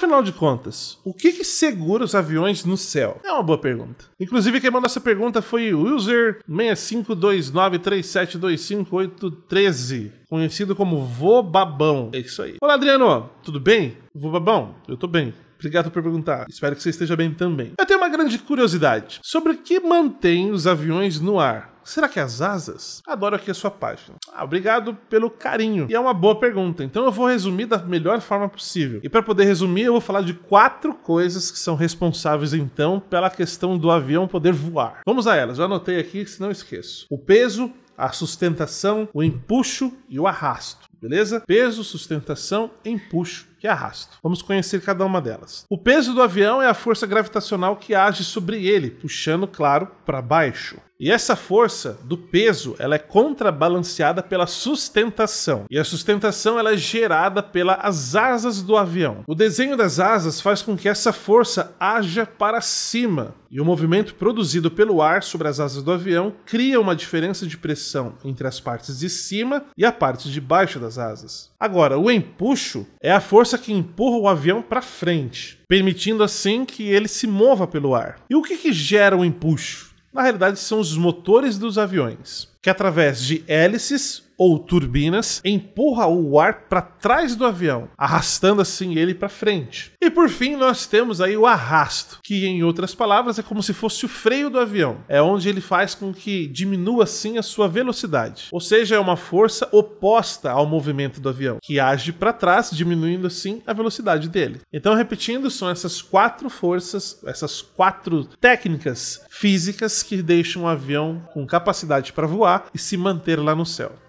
Afinal de contas, o que, que segura os aviões no céu? É uma boa pergunta. Inclusive, quem mandou essa pergunta foi o user 65293725813, conhecido como Vô Babão. É isso aí. Olá, Adriano, tudo bem? Vô Babão, eu tô bem. Obrigado por perguntar. Espero que você esteja bem também. Eu tenho uma grande curiosidade sobre o que mantém os aviões no ar. Será que é as asas? Adoro aqui a sua página. Ah, obrigado pelo carinho. E é uma boa pergunta. Então eu vou resumir da melhor forma possível. E para poder resumir, eu vou falar de quatro coisas que são responsáveis então pela questão do avião poder voar. Vamos a elas. Eu anotei aqui, se não esqueço. O peso, a sustentação, o empuxo e o arrasto beleza? Peso, sustentação, empuxo que arrasto. Vamos conhecer cada uma delas. O peso do avião é a força gravitacional que age sobre ele, puxando, claro, para baixo. E essa força do peso, ela é contrabalanceada pela sustentação. E a sustentação ela é gerada pelas asas do avião. O desenho das asas faz com que essa força haja para cima. E o movimento produzido pelo ar sobre as asas do avião cria uma diferença de pressão entre as partes de cima e a parte de baixo das asas. Agora, o empuxo é a força força que empurra o avião para frente, permitindo assim que ele se mova pelo ar. E o que, que gera o empuxo? Na realidade, são os motores dos aviões que através de hélices ou turbinas empurra o ar para trás do avião, arrastando assim ele para frente. E por fim, nós temos aí o arrasto, que em outras palavras é como se fosse o freio do avião. É onde ele faz com que diminua assim a sua velocidade. Ou seja, é uma força oposta ao movimento do avião, que age para trás, diminuindo assim a velocidade dele. Então, repetindo, são essas quatro forças, essas quatro técnicas físicas que deixam o avião com capacidade para voar lá e se manter lá no céu.